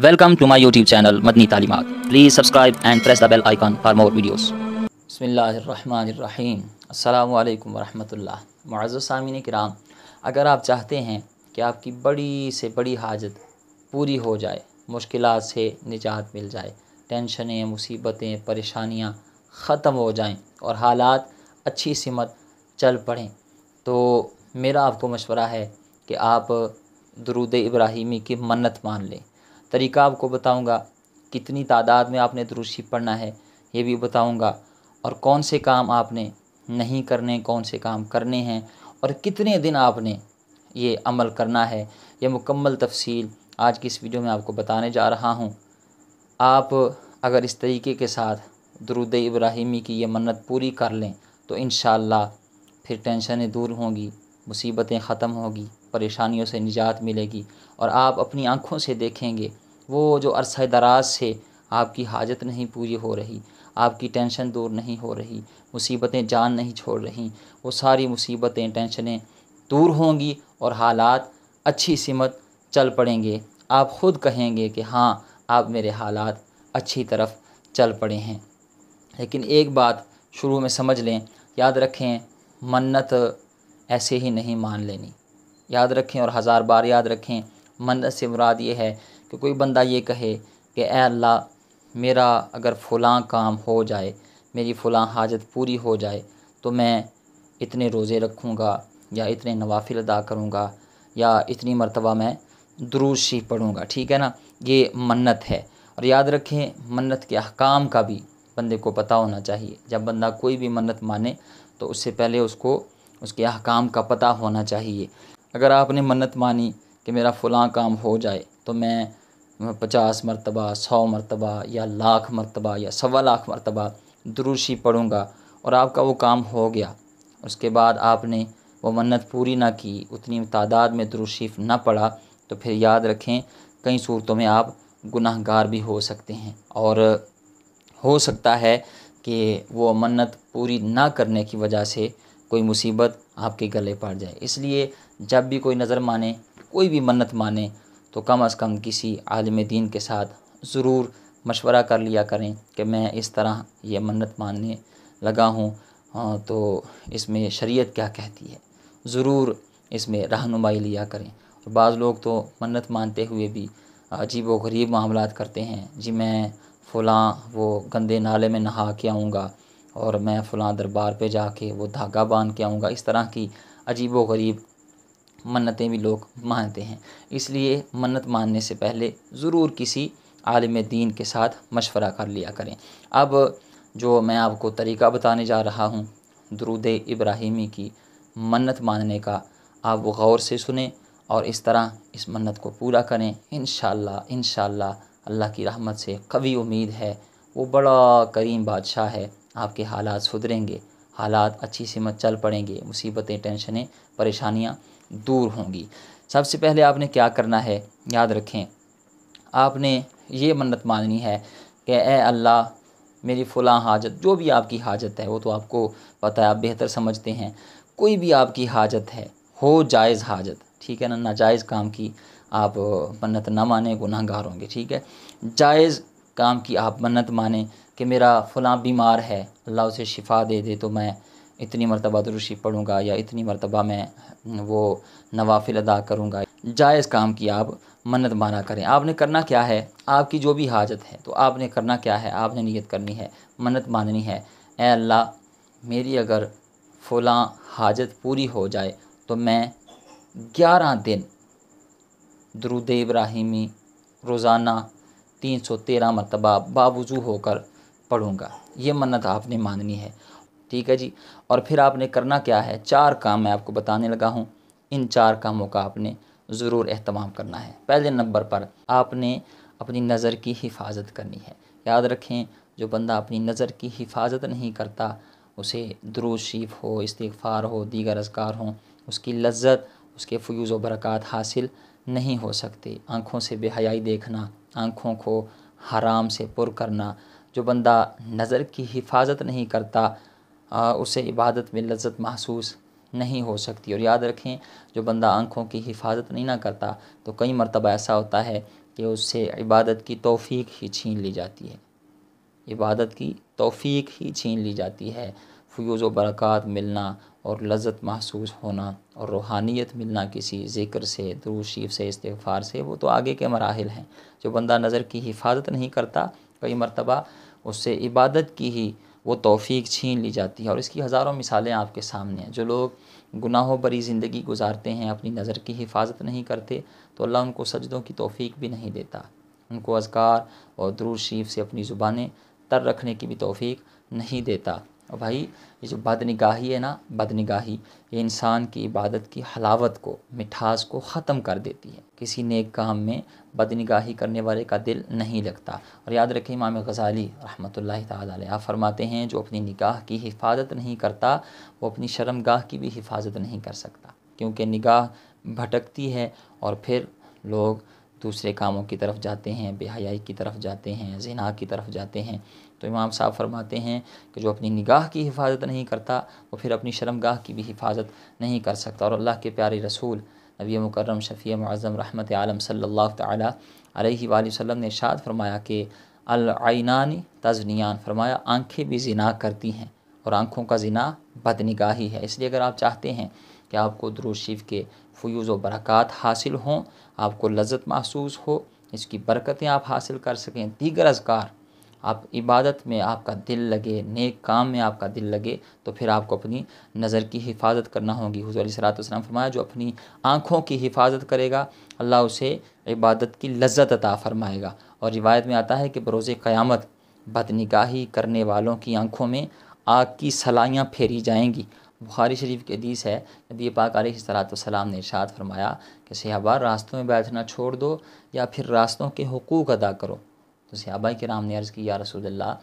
welcome to my YouTube channel मदनी तालीमत please subscribe and press the bell icon for more videos बसमीम अल्लाम कराम अगर आप चाहते हैं कि आपकी बड़ी से बड़ी हाजत पूरी हो जाए मुश्किल से निजात मिल जाए टेंशनें मुसीबतें परेशानियाँ ख़त्म हो जाएँ और हालात अच्छी सिमत चल पड़ें तो मेरा आपको मशवरा है कि आप दरूद इब्राहिमी की मन्नत मान लें तरीका आपको बताऊंगा कितनी तादाद में आपने दुरुस्ती पढ़ना है ये भी बताऊंगा और कौन से काम आपने नहीं करने कौन से काम करने हैं और कितने दिन आपने ये अमल करना है यह मुकम्मल तफसील आज की इस वीडियो में आपको बताने जा रहा हूँ आप अगर इस तरीके के साथ दरुद इब्राहिमी की ये मन्नत पूरी कर लें तो इन फिर टेंशनें दूर होंगी मुसीबतें ख़त्म होगी परेशानियों से निजात मिलेगी और आप अपनी आँखों से देखेंगे वो जो अरसा दराज से आपकी हाजत नहीं पूरी हो रही आपकी टेंशन दूर नहीं हो रही मुसीबतें जान नहीं छोड़ रही वो सारी मुसीबतें टेंशनें दूर होंगी और हालात अच्छी सिमत चल पड़ेंगे आप खुद कहेंगे कि हाँ आप मेरे हालात अच्छी तरफ चल पड़े हैं लेकिन एक बात शुरू में समझ लें याद रखें मन्नत ऐसे ही नहीं मान लेनी याद रखें और हज़ार बार याद रखें मन्नत से मुराद ये है कि कोई बंदा ये कहे कि ए अल्लाह मेरा अगर फ़लाँ काम हो जाए मेरी फ़लाँ हाजत पूरी हो जाए तो मैं इतने रोज़े रखूँगा या इतने नवाफिल अदा करूँगा या इतनी मरतबा मैं दरूशी पढ़ूँगा ठीक है ना ये मन्नत है और याद रखें मन्नत के अहकाम का भी बंदे को पता होना चाहिए जब बंदा कोई भी मन्नत माने तो उससे पहले उसको उसके अहकाम का पता होना चाहिए अगर आपने मन्नत मानी कि मेरा फ़लाँ काम हो जाए तो मैं पचास मरतबा सौ मरतबा या लाख मरतबा या सवा लाख मरतबा दुरुशी पढ़ूँगा और आपका वो काम हो गया उसके बाद आपने वो मन्नत पूरी ना की उतनी तादाद में दुरुशीफ ना पढ़ा तो फिर याद रखें कई सूरतों में आप गुनाहगार भी हो सकते हैं और हो सकता है कि वो मन्नत पूरी ना करने की वजह से कोई मुसीबत आपके गले पड़ जाए इसलिए जब भी कोई नज़र माने कोई भी मन्नत माने तो कम अज़ कम किसी आलम दीन के साथ ज़रूर मशवरा कर लिया करें कि मैं इस तरह ये मन्नत मानने लगा हूँ तो इसमें शरीयत क्या कहती है ज़रूर इसमें रहनुमाई लिया करें और बाज़ लोग तो मन्नत मानते हुए भी अजीब व गरीब मामला करते हैं जी मैं फ़लाँ वो गंदे नाले में नहा के आऊँगा और मैं फ़लाँ दरबार पे जाके वो धागा बांध के आऊँगा इस तरह की अजीब व गरीब मन्नतें भी लोग मानते हैं इसलिए मन्नत मानने से पहले ज़रूर किसी आलिम दीन के साथ मशवरा कर लिया करें अब जो मैं आपको तरीका बताने जा रहा हूँ दरुद इब्राहिमी की मन्नत मानने का आप वो गौर से सुने और इस तरह इस मन्नत को पूरा करें इन इन अल्लाह की रहमत से कभी उम्मीद है वो बड़ा करीम बादशाह है आपके हालात सुधरेंगे हालात अच्छी सीमत मत चल पड़ेंगे मुसीबतें टेंशनें परेशानियाँ दूर होंगी सबसे पहले आपने क्या करना है याद रखें आपने ये मन्नत माननी है कि ए अल्लाह मेरी फ़लाँ हाजत जो भी आपकी हाजत है वो तो आपको पता है आप बेहतर समझते हैं कोई भी आपकी हाजत है हो जायज़ हाजत ठीक है ना नाजायज़ काम की आप मन्नत ना माने गुनाहगार होंगे ठीक है जायज़ काम की आप मन्नत माने कि मेरा फ़लाँ बीमार है अल्लाह उसे शिफा दे दे तो मैं इतनी मरतबा दुरुशी पढ़ूँगा या इतनी मरतबा मैं वो नवाफिल अदा करूँगा जायज़ काम की आप मन्नत माना करें आपने करना क्या है आपकी जो भी हाजत है तो आपने करना क्या है आपने नीयत करनी है मन्नत माननी है ए अल्लाह मेरी अगर फलां हाजत पूरी हो जाए तो मैं ग्यारह दिन दरुद इब्राहिमी रोज़ाना तीन सौ तेरह मरतबा बावजू होकर पढ़ूँगा ये मन्नत आपने माननी है ठीक है जी और फिर आपने करना क्या है चार काम मैं आपको बताने लगा हूँ इन चार कामों का आपने ज़रूर अहतमाम करना है पहले नंबर पर आपने अपनी नज़र की हिफाजत करनी है याद रखें जो बंदा अपनी नज़र की हिफाजत नहीं करता उसे द्रोशीफ हो इस्तफ़ार हो दीगर असकार हों उसकी लज्जत उसके फ्यूज़ व बरक़ात हासिल नहीं हो सकते आँखों से बेहयाई देखना आँखों को हराम से पुर करना जो बंदा नज़र की हिफाजत नहीं करता उसे इबादत में लज्जत महसूस नहीं हो सकती और याद रखें जो बंदा आँखों की हिफाजत नहीं ना करता तो कई मरतबा ऐसा होता है कि उससे इबादत की तोफ़ी ही छीन ली जाती है इबादत की तोफ़ी ही छीन ली जाती है फ्यूज़ व बरक़ात मिलना और लज्जत महसूस होना और रूहानियत मिलना किसी ज़िक्र से दरूशीफ से इस्तफ़ार से वो तो आगे के मराहल हैं जो बंदा नज़र की हिफाजत नहीं करता कई मरतबा उससे इबादत की ही वो तोफ़ी छीन ली जाती है और इसकी हज़ारों मिसालें आपके सामने हैं जो लोग गुनाहों भरी ज़िंदगी गुजारते हैं अपनी नज़र की हिफाजत नहीं करते तो अल्लाह उनको सजदों की तोफ़ी भी नहीं देता उनको अजगार और द्रूर शरीफ से अपनी ज़ुबानें तर रखने की भी तोफ़ी नहीं देता और भाई ये जो बदनिगाही है ना बदनिगाही ये इंसान की इबादत की हलावत को मिठास को ख़त्म कर देती है किसी नेक काम में बदनिगाही करने वाले का दिल नहीं लगता और याद रखें इमाम गज़ाली रहमत ला फरमाते हैं जो अपनी निगाह की हिफाजत नहीं करता वो अपनी शर्मगाह की भी हिफाजत नहीं कर सकता क्योंकि निगाह भटकती है और फिर लोग दूसरे कामों की तरफ जाते हैं बेहयाई की तरफ जाते हैं जिना की तरफ जाते हैं तो इमाम साहब फरमाते हैं कि जो अपनी निगाह की हिफाजत नहीं करता वो फिर अपनी शर्मगाह की भी हिफाजत नहीं कर सकता और अल्लाह के प्यारे रसूल नबी मुकर्रम शफ़ी मज़म रहमत आलम सल्ला तही वसम ने शाद फरमाया कि अलनानी तजनियान फरमाया आंखें भी जिना करती हैं और आँखों का जिना बदनिगाही है इसलिए अगर आप चाहते हैं कि आपको द्रोशीफ़ के फ्यूज़ व बरक़ात हासिल हों आपको लज्जत महसूस हो इसकी बरकतें आप हासिल कर सकें दीगर अजकार आप इबादत में आपका दिल लगे नेक काम में आपका दिल लगे तो फिर आपको अपनी नज़र की हिफाजत करना होगी हुजूर सलाम फरमाया जो अपनी आँखों की हिफाजत करेगा अल्लाह उसे इबादत की लज्जत अता फरमाएगा और रिवायत में आता है कि बरोज़ क़यामत बदनिगाही करने वालों की आँखों में आग की सलाइयाँ फेरी जाएंगी बुखारी शरीफ की हदीस है नबी पाक सलाम ने इरशाद फरमाया कि सयाबार रास्तों में बैठना छोड़ दो या फिर रास्तों के हकूक़ अदा करो तो सहाबा के राम ने अर्ज़ की या रसूलल्लाह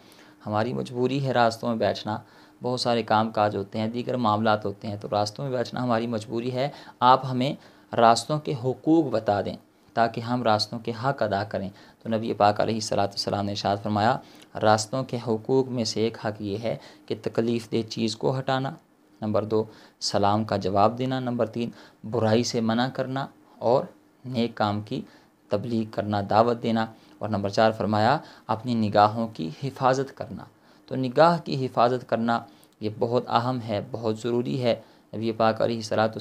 हमारी मजबूरी है रास्तों में बैठना बहुत सारे काम काज होते हैं दीगर मामला होते हैं तो रास्तों में बैठना हमारी मजबूरी है आप हमें रास्तों के हकूक़ बता दें ताकि हम रास्तों के हक अदा करें तो नबी पाक सलाम ने शाद फरमाया रास्तों के हकूक़ में से एक हक ये है कि तकलीफ़ दे चीज़ को हटाना नंबर दो सलाम का जवाब देना नंबर तीन बुराई से मना करना और नेक काम की तबलीग करना दावत देना और नंबर चार फरमाया अपनी निगाहों की हिफाजत करना तो निगाह की हिफाजत करना ये बहुत अहम है बहुत ज़रूरी है नबी पाक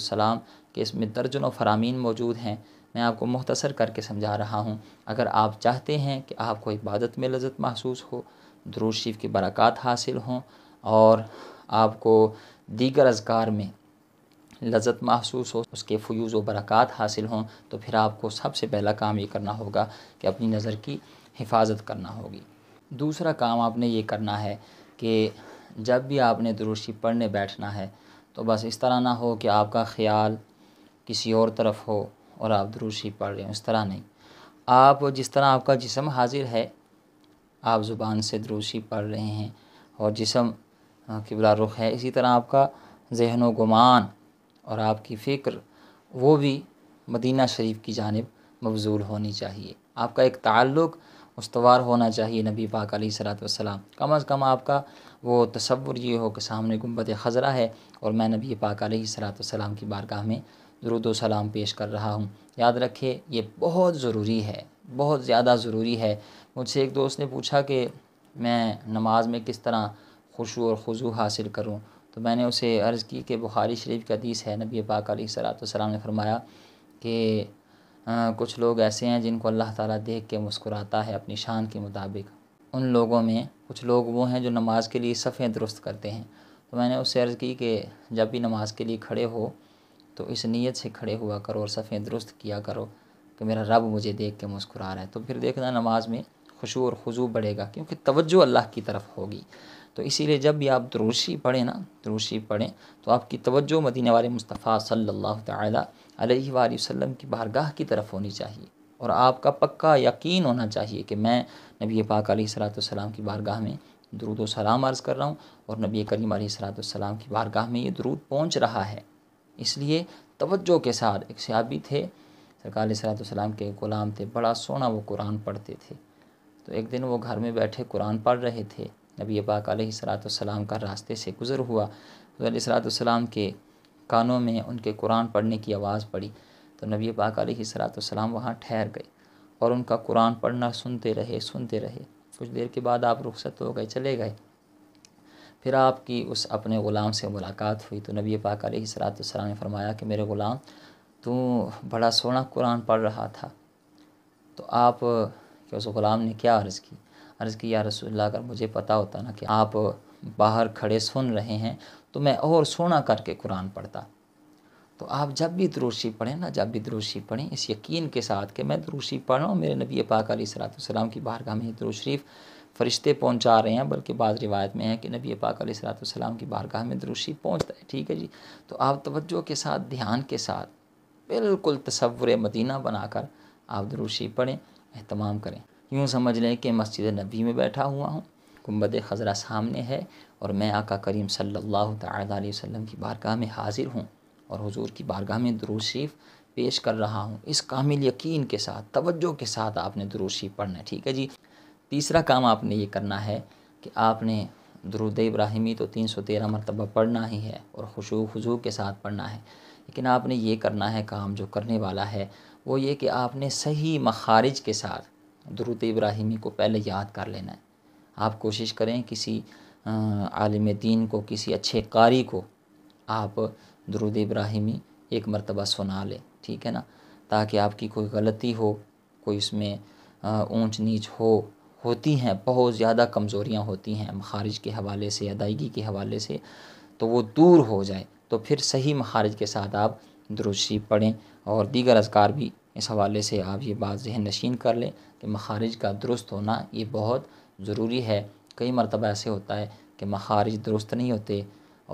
सलाम के इसमें दर्जनों फरामीन मौजूद हैं मैं आपको मुख्तसर करके समझा रहा हूँ अगर आप चाहते हैं कि आपको इबादत में लजत महसूस हो शरीफ की बरक़ात हासिल हों और आपको दीगर अजगार में लजत महसूस हो उसके फ्यूज़ व बरक़ात हासिल हों तो फिर आपको सबसे पहला काम ये करना होगा कि अपनी नज़र की हिफाजत करना होगी दूसरा काम आपने ये करना है कि जब भी आपने दुरुस्ती पढ़ने बैठना है तो बस इस तरह ना हो कि आपका ख्याल किसी और तरफ हो और आप दुरुस्ती पढ़ रहे हो इस तरह नहीं आप जिस तरह आपका जिसम हाजिर है आप ज़ुबान से दुरुस्ती पढ़ रहे हैं और जिसम हाँ, किबला रुख है इसी तरह आपका जहन व गुमान और आपकी फ़िक्र वो भी मदीना शरीफ की जानब मबजूल होनी चाहिए आपका एक ताल्लुक़ उसवार होना चाहिए नबी पाक सलाम कम अज़ कम आपका वो तस्वुर ये हो कि सामने गुम्बत खजरा है और मैं नबी पाक सलाम की बारगाह में दरुद सलाम पेश कर रहा हूँ याद रखे ये बहुत ज़रूरी है बहुत ज़्यादा ज़रूरी है मुझसे एक दोस्त ने पूछा कि मैं नमाज में किस तरह खुशू और खजू हासिल करूँ तो मैंने उसे अर्ज़ की कि बुखारी शरीफ का हदीस है नबी पाक सलाम ने फरमाया कि कुछ लोग ऐसे हैं जिनको अल्लाह ताला देख के मुस्कुराता है अपनी शान के मुताबिक उन लोगों में कुछ लोग वो हैं जो नमाज़ के लिए सफ़ें दुरुस्त करते हैं तो मैंने उससे अर्ज़ की कि जब भी नमाज़ के लिए खड़े हो तो इस नीयत से खड़े हुआ करो और सफ़ें दुरुस्त किया करो कि मेरा रब मुझे देख के मुस्कुरा रहा है तो फिर देखना नमाज में खुशू और खजू बढ़ेगा क्योंकि तवज्जो अल्लाह की तरफ होगी तो इसीलिए जब भी आप दरूशी पढ़ें ना दरूशी पढ़ें तो आपकी तवज्जो मदीने वाले मुस्तफ़ा सल्ला अलैहि वसल्लम की बारगाह की तरफ होनी चाहिए और आपका पक्का यकीन होना चाहिए कि मैं नबी पाक सलाम की बारगाह में दरूद सलाम अर्ज़ कर रहा हूँ और नबी करीम सलाम की बारगाह में ये दुरूद पहुँच रहा है इसलिए तवज्जो के साथ एक सहाबी थे सरकार सलाम के ग़ुलाम थे बड़ा सोना वो कुरान पढ़ते थे तो एक दिन वो घर में बैठे कुरान पढ़ रहे थे नबी पाक सलाम का रास्ते से गुज़र हुआ सलाम के कानों में उनके कुरान पढ़ने की आवाज़ पड़ी तो नबी पाक सलाम वहाँ ठहर गए और उनका कुरान पढ़ना सुनते रहे सुनते रहे कुछ देर के बाद आप रुखसत हो गए चले गए फिर आपकी उस अपने ग़ुलाम से मुलाकात हुई तो नबी पाक सलाम ने फरमाया कि मेरे ग़ुलाम तू बड़ा सोना कुरान पढ़ रहा था तो आप उस ग़ुलाम ने क्या अर्ज़ की अर्ज़ की या रसूल अगर मुझे पता होता ना कि आप बाहर खड़े सुन रहे हैं तो मैं और सोना करके कुरान पढ़ता तो आप जब भी दुरुशी पढ़ें ना जब भी दुरुशी पढ़ें इस यकीन के साथ कि मैं दुरुशी पढ़ रहा हूँ मेरे नबी पाक सलाम की बारगाह में दुरुशरीफ फरिश्ते पहुंचा रहे हैं बल्कि बाद रिवायत में है कि नबी पाक अली सलाम की बारगाह में दुरुशी पहुंचता है ठीक है जी तो आप तवज्जो के साथ ध्यान के साथ बिल्कुल तस्वुर मदीना बनाकर आप दुरुशी पढ़ें अहतमाम करें यूँ समझ लें कि मस्जिद नबी में बैठा हुआ हूँ गुम्बद खजरा सामने है और मैं आका करीम सल्लल्लाहु अलैहि वसल्लम की बारगाह में हाज़िर हूँ और हुजूर की बारगाह में दरूशीफ़ पेश कर रहा हूँ इस कामिल यकीन के साथ तवज्जो के साथ आपने दरूशी पढ़ना है ठीक है जी तीसरा काम आपने ये करना है कि आपने दरुद इब्राहिमी तो तीन सौ तेरह मरतबा पढ़ना ही है और खुशू खुजू के साथ पढ़ना है लेकिन आपने ये करना है काम जो करने वाला है वो ये कि आपने सही मखारिज के साथ दरुद इब्राहिमी को पहले याद कर लेना है आप कोशिश करें किसी आलिम दीन को किसी अच्छे कारी को आप दरुद इब्राहिमी एक मरतबा सुना लें ठीक है ना ताकि आपकी कोई गलती हो कोई उसमें ऊंच नीच हो होती हैं बहुत ज़्यादा कमज़ोरियाँ होती हैं मखारिज के हवाले से अदायगी के हवाले से तो वो दूर हो जाए तो फिर सही महारज के साथ आप दुरुशी पढ़ें और दीगर अजकार भी इस हवाले से आप ये बात जहन नशीन कर लें कि मखारिज का दुरुस्त होना ये बहुत ज़रूरी है कई मरतबा ऐसे होता है कि मखारिज दुरुस्त नहीं होते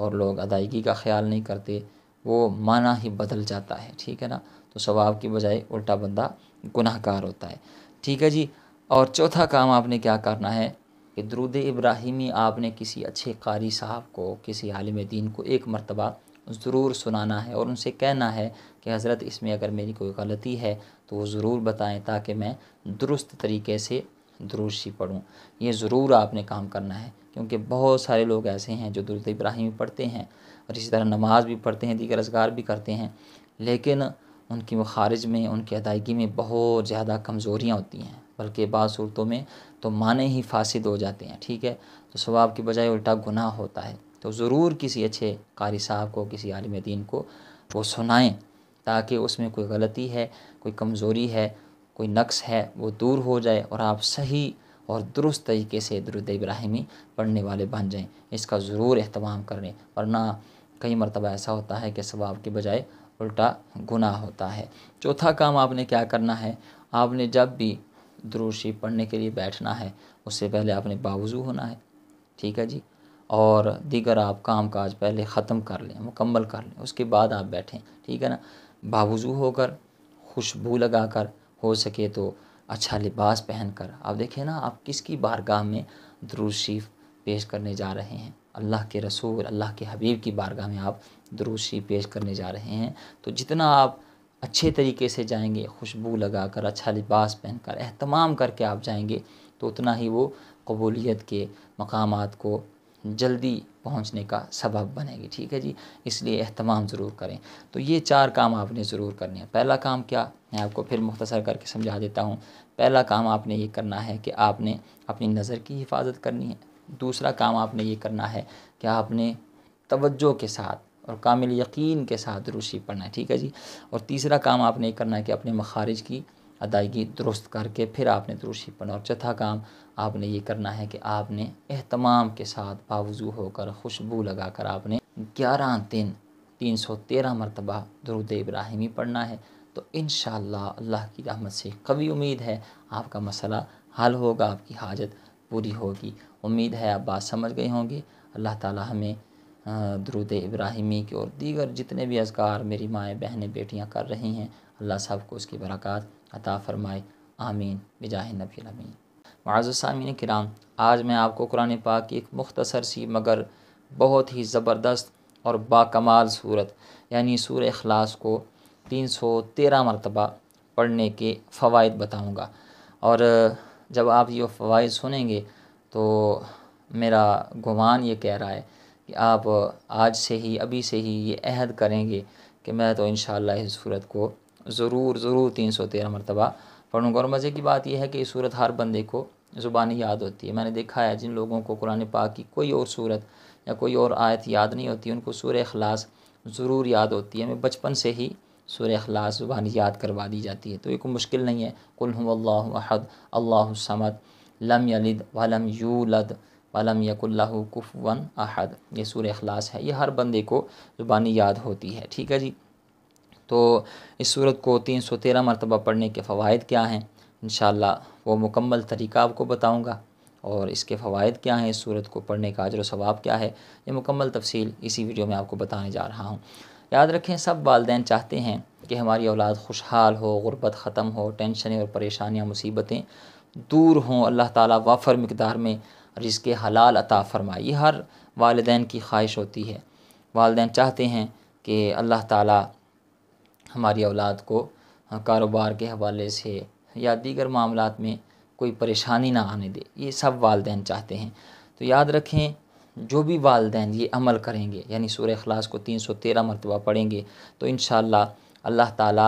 और लोग अदायगी का ख्याल नहीं करते वो माना ही बदल जाता है ठीक है ना तो सवाब की बजाय उल्टा बंदा गुनाहकार होता है ठीक है जी और चौथा काम आपने क्या करना है कि द्रुद इब्राहिमी आपने किसी अच्छे कारी साहब को किसी आलिम दीन को एक मरतबा ज़रूर सुनाना है और उनसे कहना है कि हज़रत इसमें अगर मेरी कोई गलती है तो वो ज़रूर बताएं ताकि मैं दुरुस्त तरीके से दुरुस्ती पढ़ूँ ये ज़रूर आपने काम करना है क्योंकि बहुत सारे लोग ऐसे हैं जो दुरुद इब्राहिम पढ़ते हैं और इसी तरह नमाज भी पढ़ते हैं दीगर असगार भी करते हैं लेकिन उनकी मखारज में उनकी अदायगी में बहुत ज़्यादा कमज़ोरियाँ होती हैं बल्कि बाद सूरतों में तो माने ही फासिद हो जाते हैं ठीक है तो स्वभाव की बजाय उल्टा गुनाह होता है तो ज़रूर किसी अच्छे कारी साहब को किसी आलिम दीन को वो सुनाएं ताकि उसमें कोई गलती है कोई कमज़ोरी है कोई नक्स है वो दूर हो जाए और आप सही और दुरुस्त तरीके से दुरुद इब्राहिमी पढ़ने वाले बन जाएं इसका ज़रूर अहतमाम कर लें वरना कई मरतबा ऐसा होता है कि सवाब के बजाय उल्टा गुनाह होता है चौथा काम आपने क्या करना है आपने जब भी दुरुशी पढ़ने के लिए बैठना है उससे पहले आपने बावजू होना है ठीक है जी और दीगर आप काम काज पहले ख़त्म कर लें मुकम्मल कर लें उसके बाद आप बैठें ठीक है ना बावजू होकर खुशबू लगा कर हो सके तो अच्छा लिबास पहन कर आप देखें ना आप किसकी बारगाह में दरूशीफ पेश करने जा रहे हैं अल्लाह के रसूल अल्लाह के हबीब की बारगाह में आप दरूशी पेश करने जा रहे हैं तो जितना आप अच्छे तरीके से जाएंगे खुशबू लगा कर अच्छा लिबास पहन कर अहतमाम करके आप जाएंगे तो उतना ही वो कबूलियत के मकाम को जल्दी पहुंचने का सबब बनेगी ठीक है जी इसलिए अहतमाम ज़रूर करें तो ये चार काम आपने ज़रूर करने हैं पहला काम क्या मैं आपको फिर मुख्तसर करके समझा देता हूँ पहला काम आपने ये करना है कि आपने अपनी नज़र की हिफाजत करनी है दूसरा काम आपने ये करना है कि आपने तवज्जो के साथ और कामिल यकीन के साथ रूसी पढ़ना है ठीक है जी और तीसरा काम आपने ये करना है कि अपने मखारिज की अदायगी दुरुस्त करके फिर आपने दुरुस्ती पढ़ना और चौथा काम आपने ये करना है कि आपने अहतमाम के साथ बावजू होकर खुशबू लगाकर आपने ग्यारह दिन तीन सौ तेरह मरतबा दरुद इब्राहिमी पढ़ना है तो इन अल्लाह की रहमत से कभी उम्मीद है आपका मसला हल होगा आपकी हाजत पूरी होगी उम्मीद है आप बात समझ गए होंगे अल्लाह ताला हमें दुरुद इब्राहिमी के और दीगर जितने भी अजगार मेरी माएँ बहनें बेटियाँ कर रही हैं अल्लाह साहब को उसकी बरक़ात अता फ़रमाए आमीन बिजाह नबी अमीन कराम आज मैं आपको कुरान पाक की एक मुख्तसर सी मगर बहुत ही ज़बरदस्त और बाकमाल सूरत यानी सूर अखलास को तीन सौ तेरह मरतबा पढ़ने के फ़वाद बताऊँगा और जब आप ये फ़वाद सुनेंगे तो मेरा गुमान ये कह रहा है कि आप आज से ही अभी से ही ये अहद करेंगे कि मैं तो इन शूरत को ज़रूर ज़रूर तीन सौ तेरह मरतबा पढ़ूँगा और मज़े की बात यह है कि इस सूरत हर बंदे को ज़ुबानी याद होती है मैंने देखा है जिन लोगों को कुरान पाक की कोई और सूरत या कोई और आयत याद नहीं होती उनको सूर अखलास ज़रूर याद होती है हमें बचपन से ही सूर अखलास ज़ुबानी याद करवा दी जाती है तो ये कोई मुश्किल नहीं है कुल अहद अल्लाह समद लम यलिद वलम यूलद वलम यकुल्ला वन अहद ये सूर अखलास है ये हर बंदे को ज़ुबानी याद होती है ठीक है जी तो इस सूरत को तीन सौ तेरह मरतबा पढ़ने के फ़वाद क्या हैं इन वो मुकम्मल तरीका आपको बताऊँगा और इसके फ़वाद क्या हैं इस सूरत को पढ़ने का अजर वाब क्या है ये मुकम्मल तफसील इसी वीडियो में आपको बताने जा रहा हूँ याद रखें सब वालदेन चाहते हैं कि हमारी औलाद खुशहाल हो गुर्बत ख़त्म हो टेंशनें और परेशानियाँ मुसीबतें दूर हों अल्लाह ताला वाफर मकदार में रिज़ हलाल अता फ़रमाए ये हर वालदेन की ख्वाहिश होती है वालदेन चाहते हैं कि अल्लाह ताला हमारी औलाद को हाँ, कारोबार के हवाले से या दीगर मामला में कोई परेशानी ना आने दे ये सब वालद चाहते हैं तो याद रखें जो भी वालदेन ये अमल करेंगे यानी सूर्य अखलास को तीन सौ तेरह मरतबा पढ़ेंगे तो इन अल्लाह ताला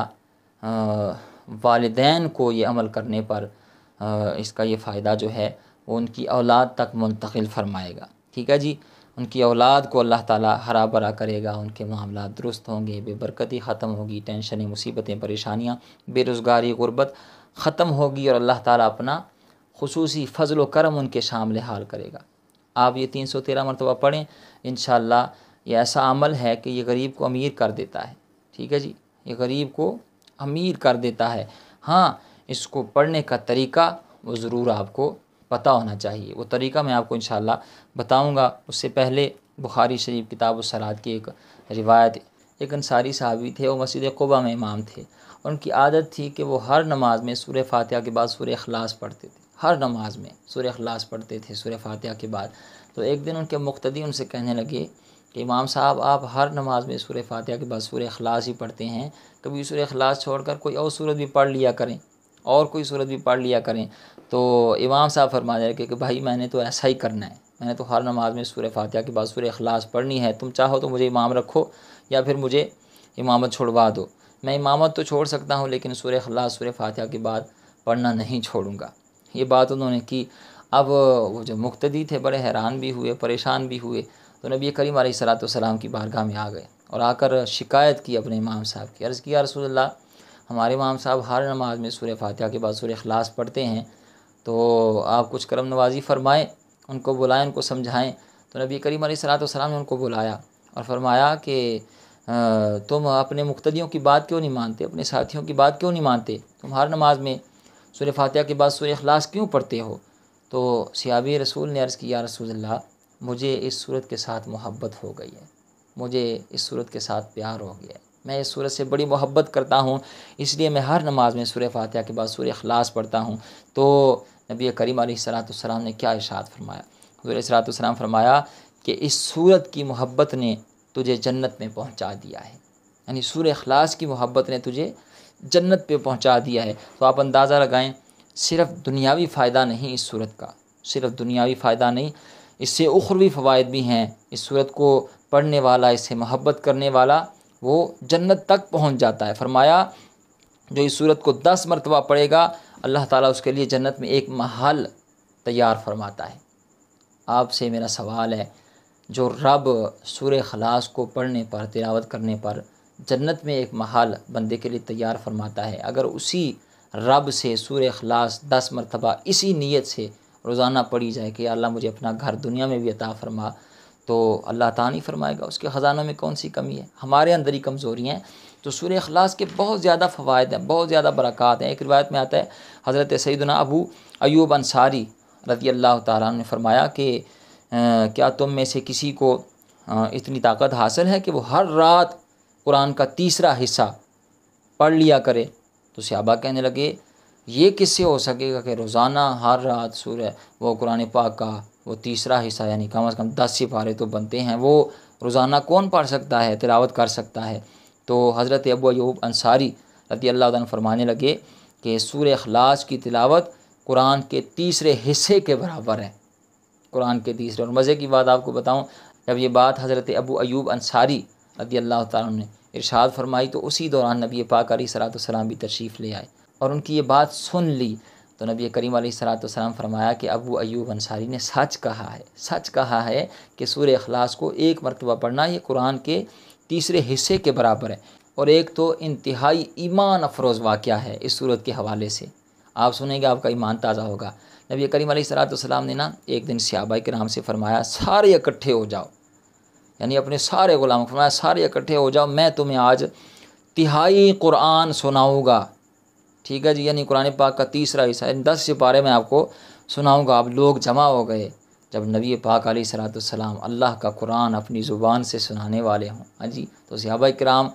वालदेन को ये अमल करने पर आ, इसका ये फ़ायदा जो है वो उनकी औलाद तक मुंतकिल फरमाएगा ठीक है जी उनकी औलाद को अल्लाह ताला हरा भरा करेगा उनके मामला दुरुस्त होंगे बेबरकती ख़त्म होगी टेंशनें मुसीबतें परेशानियाँ बेरोज़गारी गुरबत ख़त्म होगी और अल्लाह ताला अपना खसूसी फ़जल करम उनके शामले हाल करेगा आप ये तीन सौ तेरह मरतबा पढ़ें इन ये ऐसा अमल है कि ये गरीब को अमीर कर देता है ठीक है जी ये गरीब को अमीर कर देता है हाँ इसको पढ़ने का तरीका वो ज़रूर आपको पता होना चाहिए वो तरीका मैं आपको इन बताऊँगा उससे पहले बुखारी शरीफ किताब सलाद की एक रिवायत एक अंसारी साहबी थे वो मस्जिद कुबा में इमाम थे और उनकी आदत थी कि वो हर नमाज में सूर्य फातिहा के बाद सूर्य अखलास पढ़ते थे हर नमाज में सूर्य अखलास पढ़ते थे सूर्य फातिहा के बाद तो एक दिन उनके मुख्तदी उनसे कहने लगे कि इमाम साहब आप हर नमाज में सूर्य फातिहा के बाद सूर्य अखलास ही पढ़ते हैं कभी सूर्य अखलास छोड़कर कोई और सूरत भी पढ़ लिया करें और कोई सूरत भी पढ़ लिया करें तो इमाम साहब फरमा रहे कि भाई मैंने तो ऐसा ही करना है मैंने तो हर नमाज में सूर्य फातिहा के बाद सूर्य अखलास पढ़नी है तुम चाहो तो मुझे इमाम रखो या फिर मुझे इमामत छोड़वा दो मैं इमामत तो छोड़ सकता हूँ लेकिन सूर्य अखलास सूर्य फातिहा के बाद पढ़ना नहीं छोड़ूंगा ये बात उन्होंने की अब वो जो मुख्तदी थे बड़े हैरान भी हुए परेशान भी हुए तो नबी करीम सलाम की बारगाह में आ गए और आकर शिकायत की अपने इमाम साहब की अर्ज़ किया रसूलुल्लाह हमारे इमाम साहब हर नमाज में सूर्य फातिहा के बाद सूर्य अखलास पढ़ते हैं तो आप कुछ करम नवाजी फरमाएँ उनको बुलाएं उनको समझाएं तो नबी करीम सलाम ने उनको बुलाया और फरमाया कि तुम अपने मुख्तियों की बात क्यों नहीं मानते अपने साथियों की बात क्यों नहीं मानते तुम हर नमाज में सुर फातिहा के बाद सुर अखलास क्यों पढ़ते हो तो सियाबी रसूल ने अर्ज़ किया रसूल्ला मुझे इस सूरत के साथ मोहब्बत हो गई है मुझे इस सूरत के साथ प्यार हो गया है मैं इस सूरत से बड़ी मोहब्बत करता हूँ इसलिए मैं हर नमाज में सुर फातह के बाद सूर्य अखलास पढ़ता हूँ तो नबी करीम सलाम ने क्या इशात फरमाया हजूर सलाम फरमाया कि इस सूरत की मोहब्बत ने तुझे जन्नत में पहुंचा दिया है यानी सूर अखलास की मोहब्बत ने तुझे जन्नत पे पहुंचा दिया है तो आप अंदाज़ा लगाएं सिर्फ दुनियावी फ़ायदा नहीं इस सूरत का सिर्फ दुनियावी फ़ायदा नहीं इससे उखरवी फ़वाद भी हैं इस सूरत को पढ़ने वाला इससे मोहब्बत करने वाला वो जन्नत तक पहुँच जाता है फरमाया जो इस सूरत को दस मरतबा पढ़ेगा अल्लाह ताला उसके लिए जन्नत में एक महल तैयार फरमाता है आपसे मेरा सवाल है जो रब सूर खलास को पढ़ने पर तिलावत करने पर जन्नत में एक महल बंदे के लिए तैयार फरमाता है अगर उसी रब से सूर खलास दस मरतबा इसी नीयत से रोज़ाना पढ़ी जाए कि अल्लाह मुझे अपना घर दुनिया में भी अता फरमा तो अल्लाह तानी फरमाएगा उसके ख़जानों में कौन सी कमी है हमारे अंदर ही कमज़ोरियाँ हैं तो सूर्य अखलास के बहुत ज़्यादा फ़वाद हैं बहुत ज़्यादा बरक़ात हैं एक रिवायत में आता है हज़रत सईदना अबू अयूब अंसारी रती अल्लाह ताला ने फरमाया कि क्या तुम में से किसी को आ, इतनी ताकत हासिल है कि वो हर रात कुरान का तीसरा हिस्सा पढ़ लिया करे तो सहाबा कहने लगे ये किससे हो सकेगा कि रोज़ाना हर रात सूर्य वो कुरान पाक का वो तीसरा हिस्सा यानी कम अज़ कम दस सिपारे तो बनते हैं वो रोज़ाना कौन पढ़ सकता है तिलावत कर सकता है तो हज़रत अबू अयूब अंसारी रती अल्लाह फरमाने लगे कि सूर अखलास की तिलावत कुरान के तीसरे हिस्से के बराबर है कुरान के तीसरे और मज़े की बात आपको बताऊँ जब ये बात हज़रत अबू अयूब अंसारी रदी अल्लाह तरशाद ने इरशाद फरमाई तो उसी दौरान नबी पाक सलाम भी तशरीफ़ ले आए और उनकी ये बात सुन ली तो नबी करीम सलाम फरमाया कि अबू अयूब अंसारी ने सच कहा है सच कहा है कि सूर्य अखलास को एक मरतबा पढ़ना ये कुरान के तीसरे हिस्से के बराबर है और एक तो इंतहाई ईमान अफरोज़ वाक़ है इस सूरत के हवाले से आप सुनेंगे आपका ईमान ताज़ा होगा नबी करीम सलाम ने ना एक दिन सियाबाई के नाम से फरमाया सारे इकट्ठे हो जाओ यानी अपने सारे ग़ुलाम फरमाया सारे इकट्ठे हो जाओ मैं तुम्हें आज तिहाई कुरान सुनाऊँगा ठीक है जी यानी कुरान पाक का तीसरा हिस्सा दस सिपारे में आपको सुनाऊँगा आप लोग जमा हो गए जब नबी पाक सलाम अल्लाह का कुरान अपनी ज़ुबान से सुनाने वाले हों हाँ जी तो सहाबा कराम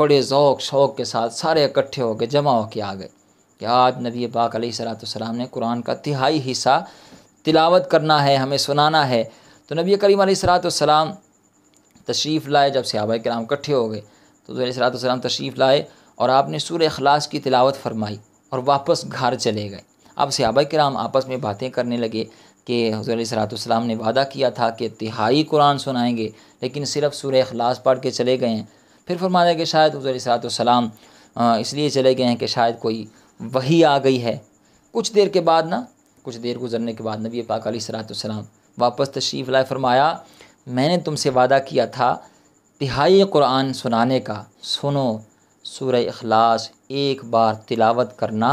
बड़े ओक शौक़ के साथ सारे इकट्ठे होकर जमा होकर आ गए कि आज नबी पाक सलाम ने कुरान का तिहाई हिस्सा तिलावत करना है हमें सुनाना है तो नबी करीम सलाम तशरीफ़ लाए जब सिबा कराम इकट्ठे हो गए तो सलाम तशरीफ़ लाए और आपने सूर अखलास की तिलावत फरमाई और वापस घर चले गए अब सिबा कराम आपस में बातें करने लगे कि हजूर सलाम ने वादा किया था कि तिहाई कुरान सुनाएंगे लेकिन सिर्फ सूर अखलास पढ़ के चले गए हैं फिर फरमाया कि शायद हजूर सलातम इसलिए चले गए हैं कि शायद कोई वही आ गई है कुछ देर के बाद ना कुछ देर गुजरने के बाद नबी पाक सलातम वापस तशरीफ़ लाए फरमाया मैंने तुमसे वादा किया था तिहाई कुरान सुनाने का सुनो सूर अखलास एक बार तिलावत करना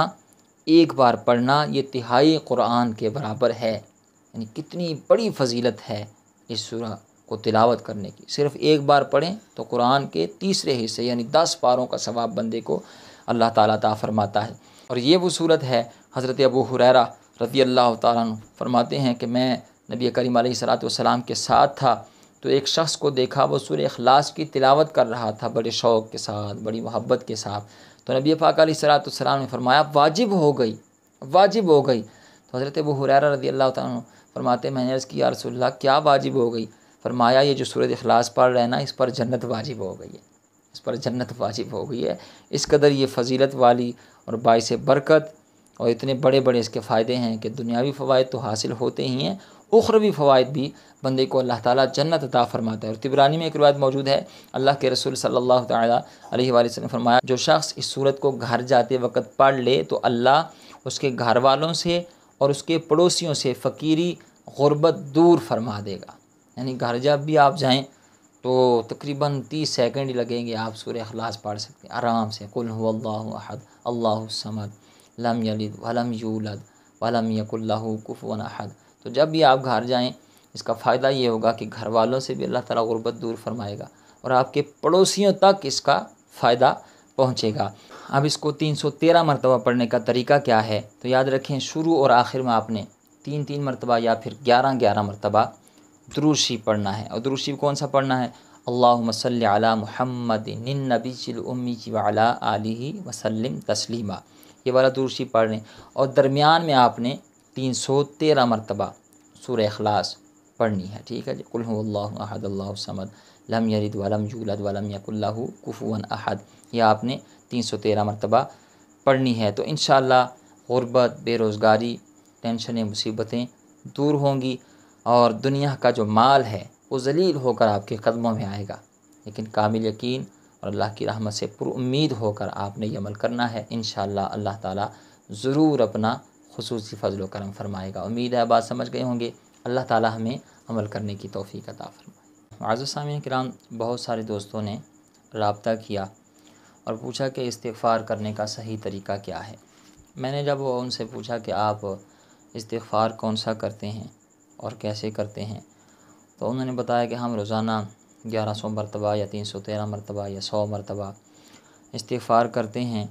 एक बार पढ़ना ये तिहाई कुरान के बराबर है यानी कितनी बड़ी फजीलत है इस सूरह को तिलावत करने की सिर्फ एक बार पढ़ें तो कुरान के तीसरे हिस्से यानी दस पारों का सवाब बंदे को अल्लाह ताला ता फरमाता है और ये वो सूरत है हज़रत अबू हुररा रदी अल्लाह तारन फरमाते हैं कि मैं नबी करीम सलाम के साथ था तो एक शख्स को देखा वो सूर्य अखलास की तिलावत कर रहा था बड़े शौक़ के साथ बड़ी मोहब्बत के साथ तो नबी पाक सलाम ने फरमाया वाजिब हो गई वाजिब हो गई तो हज़रत अबू हुररा रदी अल्लाह फरमाते मैंने अर्ज़ किया रसोल्ला क्या वाजिब हो गई फरमाया ये जो सूरत अखलास पढ़ रहे ना इस पर जन्नत वाजिब हो गई है इस पर जन्नत वाजिब हो गई है इस कदर ये फजीलत वाली और बायस बरकत और इतने बड़े बड़े इसके फ़ायदे हैं कि दुनियावी फ़वाद तो हासिल होते ही हैं उखरवी फ़वाद भी बंदे को अल्लाह ताला जन्नत अता फ़रमाता है और तिबरानी में एक रवायत मौजूद है अल्लाह के रसूल सल्लल्लाहु अलैहि वसल्लम ने फरमाया जो शख्स इस सूरत को घर जाते वक्त पढ़ ले तो अल्लाह उसके घर वालों से और उसके पड़ोसियों से फ़कीरी गुरबत दूर फरमा देगा यानी घर जब भी आप जाएँ तो तकरीबन तीस सेकेंड ही लगेंगे आप सूर्य अखलास पढ़ सकते हैं आराम से कुल अल्लाहद समद लम यलिद वलम यूलद वलम यकुल्ला अहद तो जब भी आप घर जाएँ इसका फ़ायदा ये होगा कि घर वालों से भी अल्लाह ताला गुरबत दूर फरमाएगा और आपके पड़ोसियों तक इसका फ़ायदा पहुँचेगा अब इसको 313 मरतबा पढ़ने का तरीका क्या है तो याद रखें शुरू और आखिर में आपने तीन तीन मरतबा या फिर ग्यारह ग्यारह मरतबा दुरूशी पढ़ना है और दुरूशी कौन सा पढ़ना है अल्लाह मसल महमद निन नबी चिलमी वाला आलि वसलम तस्लीमा ये वाला दुरुशी पढ़ लें और दरमियान में आपने तीन सौ तेरह मरतबा सुर अखलास पढ़नी है ठीक है जी कुल समद लम यरिद वलम जूलद वलम यकुल्ला कुफुअन अहद यह आपने तीन सौ तेरह मरतबा पढ़नी है तो इन गुरबत बेरोज़गारी टेंशनें मुसीबतें दूर होंगी और दुनिया का जो माल है वो जलील होकर आपके कदमों में आएगा लेकिन कामिल यकीन और अल्लाह की रहमत से पुरुद होकर आपने ये अमल करना है इन अल्लाह ताला ज़रूर अपना खसूस फ़जल करम फरमाएगा उम्मीद है बात समझ गए होंगे अल्लाह ताला हमें अमल करने की तोफ़ी का फरमाए आज़ कराम बहुत सारे दोस्तों ने रबता किया और पूछा कि इस्तफ़ार करने का सही तरीका क्या है मैंने जब उनसे पूछा कि आप इस्तफ़ार कौन सा करते हैं और कैसे करते हैं तो उन्होंने बताया कि हम रोज़ाना ग्यारह सौ मरतबा या तीन सौ तेरह मरतबा या सौ मरतबा इस्तफ़ार करते हैं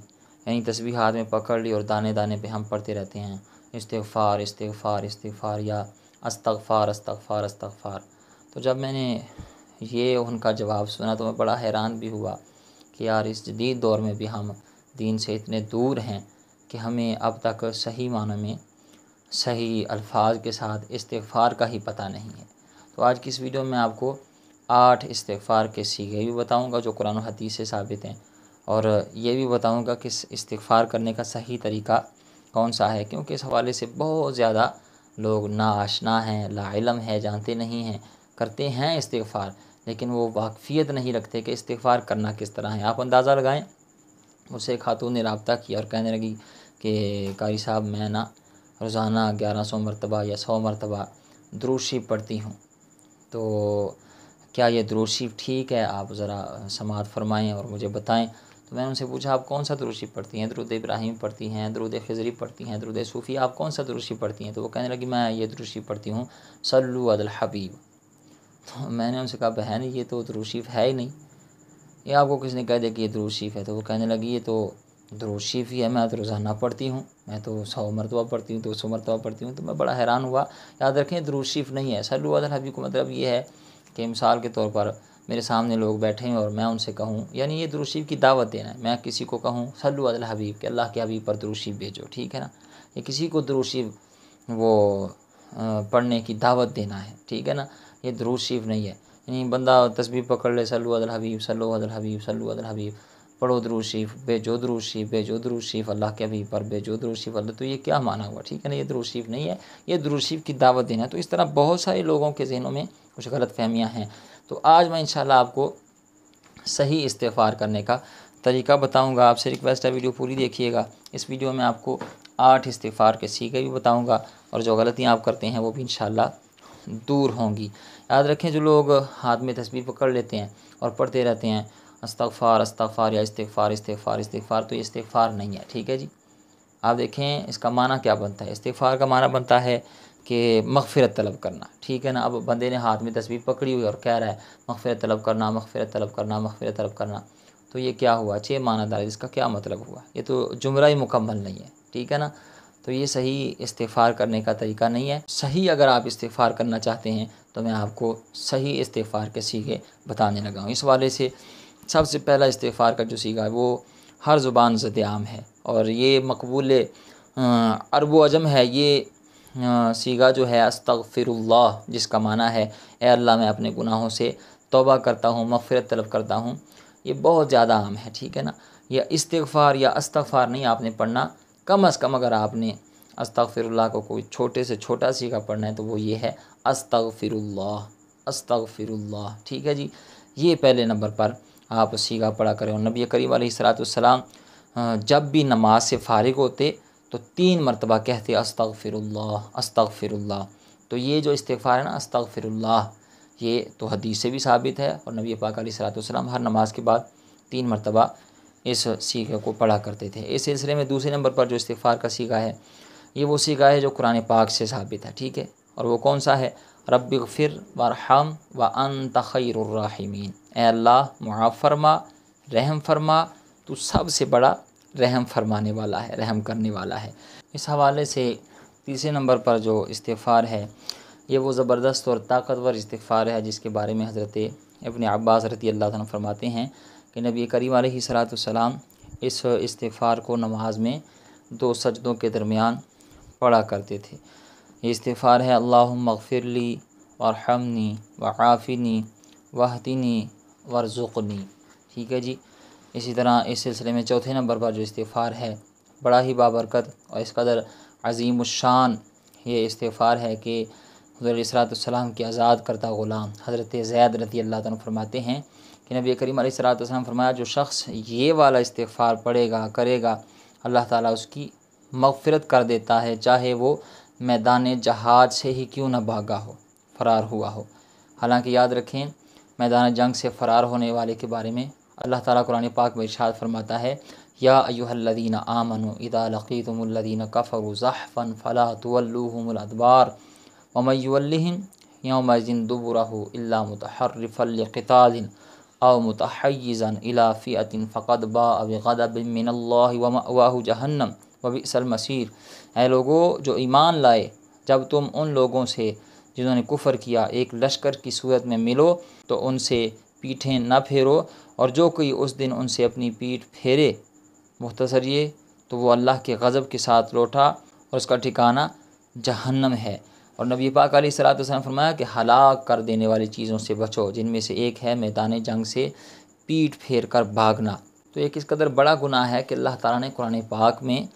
यानी तस्वीर हाथ में पकड़ ली और दाने दाने पे हम पढ़ते रहते हैं इस्तफ़ार इस्तफ़ार इस्तफ़ार या अस्तफ़ार अस्तफ़ार अस्तगफ़ार तो जब मैंने ये उनका जवाब सुना तो मैं बड़ा हैरान भी हुआ कि यार इस जदीद दौर में भी हम दीन से इतने दूर हैं कि हमें अब तक सही मानों में सही अल्फाज के साथ इस्तफ़ार का ही पता नहीं है तो आज की इस वीडियो में आपको आठ इस्तफ़ार के सीगे भी बताऊंगा जो कुरान हदीस से साबित हैं और ये भी बताऊंगा कि इस्तफ़ार करने का सही तरीका कौन सा है क्योंकि इस हवाले से बहुत ज़्यादा लोग नाआशना हैं लाइलम है जानते नहीं हैं करते हैं इस्तफ़ार लेकिन वो वाकफियत नहीं रखते कि इस्तफ़ार करना किस तरह है आप अंदाज़ा लगाएं उसे खातून ने रबता किया और कहने लगी कि कारी साहब मैं ना रोज़ाना ग्यारह सौ मरतबा या सौ मरतबा द्रोशी पढ़ती हूँ तो क्या ये द्रोशी ठीक है आप ज़रा समात फरमाएँ और मुझे बताएँ तो मैंने उनसे पूछा आप कौन सा द्रोशी पढ़ती हैं दरुद इब्राहिम पढ़ती हैं दरुद खजरी पढ़ती हैं दरुद सूफ़ी आप कौन सा दरूद पढ़ती हैं तो वो कहने लगी मैं ये दरूद पढ़ती हूँ सल्लु अदल हबीब तो मैंने उनसे कहा बहन ये तो द्रोशीफ है ही नहीं ये आपको किसने कह दिया कि ये द्रोशीफ है तो वो कहने लगी ये तो द्रोशीफ ही है मैं तो रोज़ाना पढ़ती हूँ मैं तो सौ मरतबा पढ़ती हूँ दो सौ मरतबा पढ़ती हूँ तो मैं बड़ा हैरान हुआ याद रखें द्रोशीफ नहीं है सलुआल हबी को मतलब ये है कि मिसाल के तौर पर मेरे सामने लोग बैठे हैं और मैं उनसे कहूँ यानी ये द्रोशीब की दावत देना है मैं किसी को कहूँ सलू अदल हबीब के अल्लाह के हबीब पर द्रोशी भेजो ठीक है ना ये किसी को द्रुशीब वो पढ़ने की दावत देना है ठीक है ना ये दरूज शरीफ नहीं है यानी बंदा तस्वीर पकड़ ले सल्लु अदल हबीब सल्लु अदल हबीब सल्लु अदल हबीब पढ़ो दरूज शरीफ बेजो दरूज शरीफ बेजो दरूज शरीफ अल्लाह के हबीब पर बेजो दरूज शरीफ अल्लाह तो ये क्या माना हुआ ठीक है ना ये दरूज शरीफ नहीं है ये दरूज शरीफ की दावत देना है तो इस तरह बहुत सारे लोगों के जहनों में कुछ गलत फहमियाँ हैं तो आज मैं इन आपको सही इस्तेफार करने का तरीका बताऊंगा आपसे रिक्वेस्ट है वीडियो पूरी देखिएगा इस वीडियो में आपको आठ इस्तेफार के सीखे भी बताऊंगा और जो गलतियां आप करते हैं वो भी इन दूर होंगी याद रखें जो लोग हाथ में तस्वीर पकड़ लेते हैं और पढ़ते रहते हैं अस्तफ़ार अस्तफ़ार या इस्तफ़ार इस्तफ़ार इस्तफ़ार तो ये इस्तफ़ार नहीं है ठीक है जी आप देखें इसका माना क्या बनता है इस्तफ़ार का माना बनता है कि मगफ़रत तलब करना ठीक है ना अब बंदे ने हाथ में तस्वीर पकड़ी हुई और कह रहा है मगफ़रत तलब करना मगफ़रत तलब करना मगफ़रत तलब करना तो ये क्या हुआ छः माना दार इसका क्या मतलब हुआ ये तो जुमरा ही मुकम्मल नहीं है ठीक है ना तो ये सही इस्तेफ़ार करने का तरीका नहीं है सही अगर आप इस्तेफ़ार करना चाहते हैं तो मैं आपको सही इस्तेफ़ार के सीखे बताने लगा हूँ इस वाले से सबसे पहला इस्तेफ़ार का जो सीखा है वो हर ज़ुबान जद आम है और ये मकबूल अरबोज़म अजम है ये सीगा जो है अस्तफ़िरल्ला जिसका माना है ए अल्लाह मैं अपने गुनाहों से तोबा करता हूँ मफ़रत तलब करता हूँ ये बहुत ज़्यादा आम है ठीक है ना यह इस्तफ़ार या अस्तफ़ार नहीं आपने पढ़ना कम अज़ कम अगर आपने अस्तफिरल्ला को कोई छोटे से छोटा सीखा पढ़ना है तो वो ये है अस्तफ़िरल्ला अस्तग़फ़िरुल्लाह ठीक है जी ये पहले नंबर पर आप सीखा पढ़ा करें और नबी करीम सलाम जब भी नमाज से फारिग होते तो तीन मरतबा कहते अस्तफ़िरल्ला अस्तग़फ़िरुल्लाह तो ये जो इस्तफ़ार है ना अस्तफ़िरल्ला ये तो हदीस से भी साबित है और नबी पाक सलाम हर नमाज के बाद तीन मरतबा इस सीखे को पढ़ा करते थे इस सिलसिले में दूसरे नंबर पर जो इस्तफ़ार का सीखा है ये वो सीखा है जो कुरान पाक से साबित है ठीक है और वो कौन सा है रब फिर वरहम व अन तखैरमीन अल्लाह मुआफ़ फरमा रहम फरमा तो सबसे बड़ा रहम फरमाने वाला है रहम करने वाला है इस हवाले से तीसरे नंबर पर जो इस्तफ़ार है ये वो ज़बरदस्त और ताकतवर इस्तफ़ार है जिसके बारे में हज़रत अपने अब्बास रती अल्लाह फरमाते हैं कि नबी करीम सलाम इस इस्तफ़ार को नमाज में दो सजदों के दरमियान पढ़ा करते थे ये इस्तफ़ार है अल्लाह मगफिरली और हमनी वफ़ाफ़िनी वहदनी वर्ज़ुक़नी ठीक है जी इसी तरह इस सिलसिले में चौथे नंबर पर जो इस्तफ़ार है बड़ा ही बाबरकत और इस कदर अजीम शान ये इस्तफ़ार है कि हजरत सलाम की आज़ाद करता ग़ुलाम हज़रत जैद रती अल्लाह फरमाते हैं कि नबी करीम सलाम फरमाया जो शख्स ये वाला इस्तफ़ार पढ़ेगा करेगा अल्लाह ताला उसकी मगफरत कर देता है चाहे वो मैदान जहाज से ही क्यों ना भागा हो फ़रार हुआ हो हालांकि याद रखें मैदान जंग से फ़रार होने वाले के बारे में अल्लाह ताला कुरान पाक में इशाद फरमाता है या अयुहल्लदीन आमन इदालक़ीतमल्लिन कफ़र ज़ाहफ़न फ़ला तवल्लुमबार वमैल्लिन यौमजिन दुबरा इला अव मतहैज़न इलाफ़ियतिन फ़कत बाबिन वाह जहन्नम वबी मसीर ए लोगो जो ईमान लाए जब तुम उन लोगों से जिन्होंने कुफ़र किया एक लश्कर की सूरत में मिलो तो उनसे पीठें न फेरो और जो कोई उस दिन उनसे अपनी पीठ फेरे मुख्तसर ये तो वो अल्लाह के गज़ब के साथ लौटा और उसका ठिकाना जहन्नम है और नबी पाक सलात वसलम फरमाया कि हलाक कर देने वाली चीज़ों से बचो जिनमें से एक है मैदान जंग से पीठ फेर कर भागना तो एक इस कदर बड़ा गुनाह है कि अल्लाह ताला ने कुरान पाक में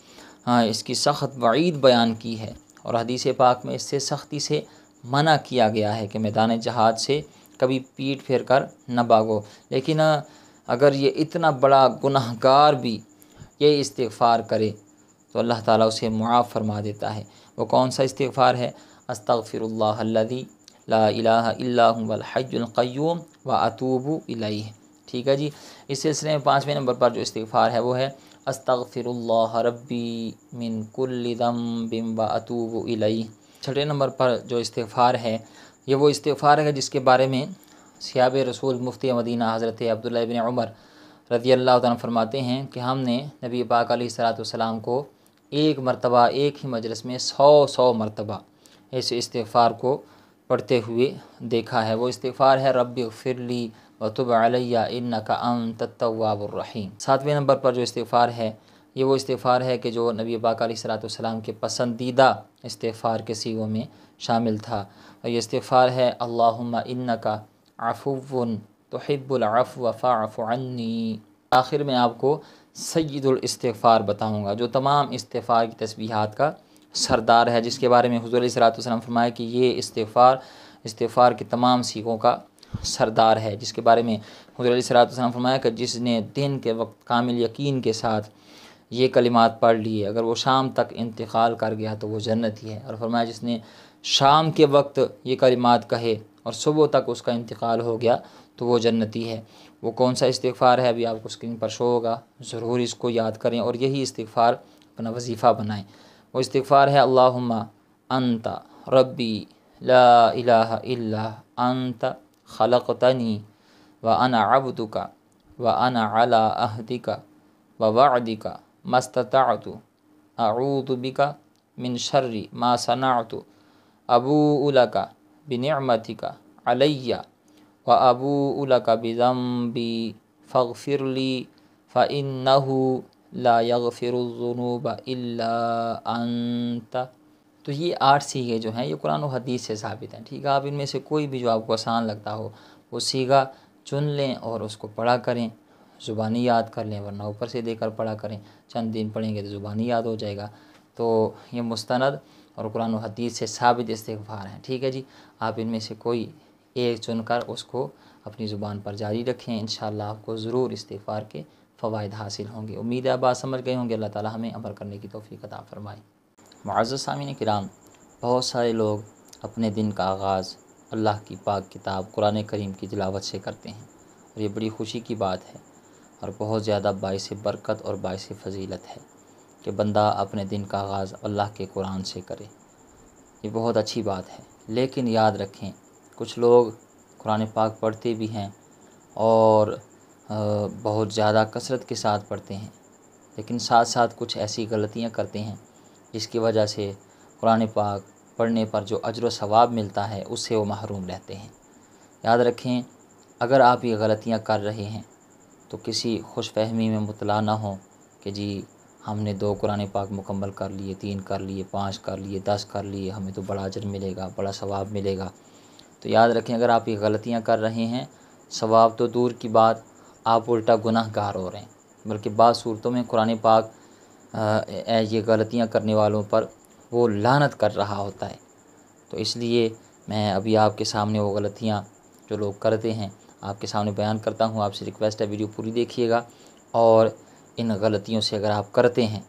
हाँ इसकी सख्त वईद बयान की है और हदीस पाक में इससे सख्ती से मना किया गया है कि मैदान जहाज से कभी पीठ फेर कर न भागो लेकिन हाँ, अगर ये इतना बड़ा गुनाहगार भी ये इस्तफ़ार करे तो अल्लाह ताला उसे मुआफ़ फरमा देता है वो कौन सा इस्तफ़ार है अस्तफ़िरल्लादी ला इलाहल्लाहजुल्क़यूम व अतूबू इलाही ठीक है जी इस सिलसिले में पाँचवें नंबर पर जो इस्तफ़ार है वो है अस्तफ़िरल्ला रब्बी मिन कुल्लम बिम व अतूब इलाही छठे नंबर पर जो इस्तफ़ार है ये वो इस्तफ़ार है जिसके बारे में सियाब रसूल मुफ्ती मदीना हज़रत अब्दुल्ल उमर रदी अल्लाह तन फरमाते हैं कि हमने नबी पाक सलाम को एक मरतबा एक ही मजलस में सौ सौ मरतबा इस इस्तफ़ार को पढ़ते हुए देखा है वो इस्तफ़ार है रब फिरली वतुब अलैया इन का अम तत्वाबरिम सातवें नंबर पर जो इस्तफ़ार है ये वो इस्तफ़ार है कि जो नबी पाक सलाम के पसंदीदा इस्तफ़ार के सीओ में शामिल था और ये इस्तफ़ार है अल्लाहुम्मा का आफ़ुवन तोहिब्बुलआफ़ फ़ाफ़नी आखिर में आपको सैदुलस्तफ़ार बताऊँगा जो तमाम इस्तफ़ार की तस्वीर का सरदार है जिसके बारे में हजूर सरात फरमाया कि ये इस्तफ़ार इस्तफ़ार के तमाम सीखों का सरदार है जिसके बारे में हजूर सरात फरमाया कि जिसने दिन के वक्त कामिल यकीन के साथ ये कलिमात पढ़ लिए अगर वो शाम तक इंतकाल कर गया तो वो जन्नती है और फरमाया जिसने शाम के वक्त ये कलिमात कहे और सुबह तक उसका इंतकाल हो गया तो वो जन्नती है वो कौन सा इस्तफ़ार है अभी आपको स्क्रीन पर शो होगा ज़रूर इसको याद करें और यही इस्तफ़ार अपना वजीफ़ा बनाएं واستغفار ہے اللهم انت ربي لا اله الا انت خلقتني وانا عبدك وانا علی ووعدك ما استطعت اعوذ بك من شر ما صنعت ابوء لك بنعمتك علي وابوء لك بذنبي فاغفر لي فانه ला यगफ़िरज़ुनूब अंत तो ये आठ सीगे जो हैं ये कुरान हदीस से साबित हैं ठीक है आप इनमें से कोई भी जो आपको आसान लगता हो वो सीगा चुन लें और उसको पढ़ा करें ज़ुबानी याद कर लें वरना ऊपर से देकर पढ़ा करें चंद दिन पढ़ेंगे तो ज़ुबानी याद हो जाएगा तो ये मुस्ंद और कुरान हदीस से साबित इस्तफार हैं ठीक है जी आप इनमें से कोई एक चुनकर उसको अपनी ज़ुबान पर जारी रखें इन आपको ज़रूर इस्तफार के फ़वाद हासिल होंगे उम्मीद है बात समझ गए होंगे अल्लाह ताला हमें अमल करने की तोफ़ी अदा फरमाए मुआज़ सामिन कराम बहुत सारे लोग अपने दिन का आगाज़ अल्लाह की पाक किताब कुरान करीम की तिलावत से करते हैं और ये बड़ी खुशी की बात है और बहुत ज़्यादा बायस बरकत और बायस फजीलत है कि बंदा अपने दिन का आगाज़ अल्लाह के कुरान से करे ये बहुत अच्छी बात है लेकिन याद रखें कुछ लोग कुरान पाक पढ़ते भी हैं और बहुत ज़्यादा कसरत के साथ पढ़ते हैं लेकिन साथ साथ कुछ ऐसी गलतियाँ करते हैं जिसकी वजह से कुरान पाक पढ़ने पर जो अजर सवाब मिलता है उससे वो महरूम रहते हैं याद रखें अगर आप ये गलतियाँ कर रहे हैं तो किसी खुश फहमी में मुतला ना हो कि जी हमने दो कुरान पाक मुकम्मल कर लिए तीन कर लिए पाँच कर लिए दस कर लिए हमें तो बड़ा अजर मिलेगा बड़ा सवाब मिलेगा तो याद रखें अगर आप ये गलतियाँ कर रहे हैं सवाब तो दूर की बात आप उल्टा गुनाहगार हो रहे हैं बल्कि बाद सूरतों में कुरान पाक ये गलतियाँ करने वालों पर वो लानत कर रहा होता है तो इसलिए मैं अभी आपके सामने वो गलतियाँ जो लोग करते हैं आपके सामने बयान करता हूँ आपसे रिक्वेस्ट है वीडियो पूरी देखिएगा और इन गलतियों से अगर आप करते हैं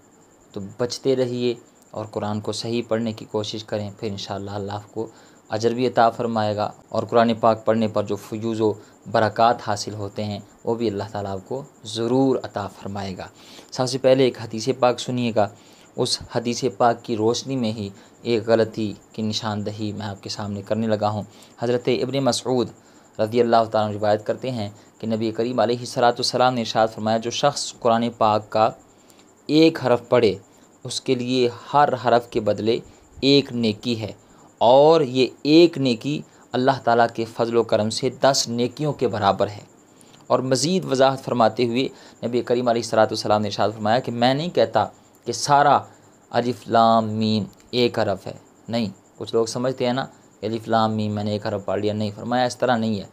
तो बचते रहिए और कुरान को सही पढ़ने की कोशिश करें फिर इन अल्लाह को अजर भी अता फरमाएगा और कुरान पाक पढ़ने पर जो फ्यूज़ व बरक़ात हासिल होते हैं वो भी अल्लाह ताला आपको ज़रूर अता फरमाएगा सबसे पहले एक हदीस पाक सुनिएगा उस हदीस पाक की रोशनी में ही एक गलती की निशानदही मैं आपके सामने करने लगा हूँ हज़रत इबन मसऊद रदी अल्लाह तबायत करते हैं कि नबी करीम सलाम ने शाद फरमाया जो शख्स कुरान पाक का एक हरफ पढ़े उसके लिए हर हरफ के बदले एक नेकी है और ये एक नेकी अल्लाह ताला के फ़जल करम से दस नेकियों के बराबर है और मज़ीद वजाहत फरमाते हुए नबी करीम सलाम ने इशाद फरमाया कि मैं नहीं कहता कि सारा अलिफ लाम मीम एक हरफ है नहीं कुछ लोग समझते हैं ना लाम मीम मैंने एक हरफ पढ़ लिया नहीं फरमाया इस तरह नहीं है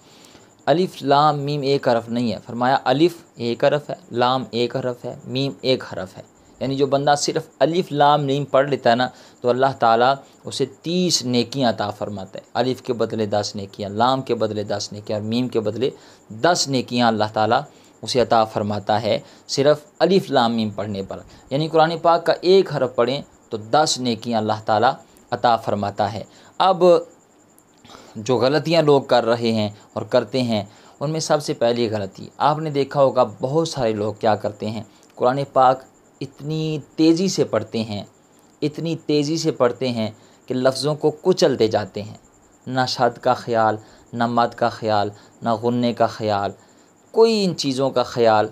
अलिफ लाम मीम एक हरफ नहीं है फरमाया अलिफ़ एक हरफ है लाम एक हरफ है मीम एक हरफ है यानी जो बंदा सिर्फ अलिफ लाम नीम पढ़ लेता है ना तो अल्लाह ताला उसे तीस नेकियां अता फरमाता है अलिफ के बदले दस नेकियां लाम के बदले दस नेकियां और मीम के बदले दस नेकियां अल्लाह ताला उसे अता फरमाता है सिर्फ अलिफ लाम मीम पढ़ने पर यानी कुरान पाक का एक हरफ पढ़ें तो दस नेकियां अल्लाह ताला अता फरमाता है अब जो गलतियाँ लोग कर रहे हैं और करते हैं उनमें सबसे पहली गलती आपने देखा होगा बहुत सारे लोग क्या करते हैं कुरान पाक इतनी तेज़ी से पढ़ते हैं इतनी तेज़ी से पढ़ते हैं कि लफ्ज़ों को कुचलते जाते हैं ना शद का ख्याल ना मद का ख्याल ना गुन्ने का ख्याल कोई इन चीज़ों का ख्याल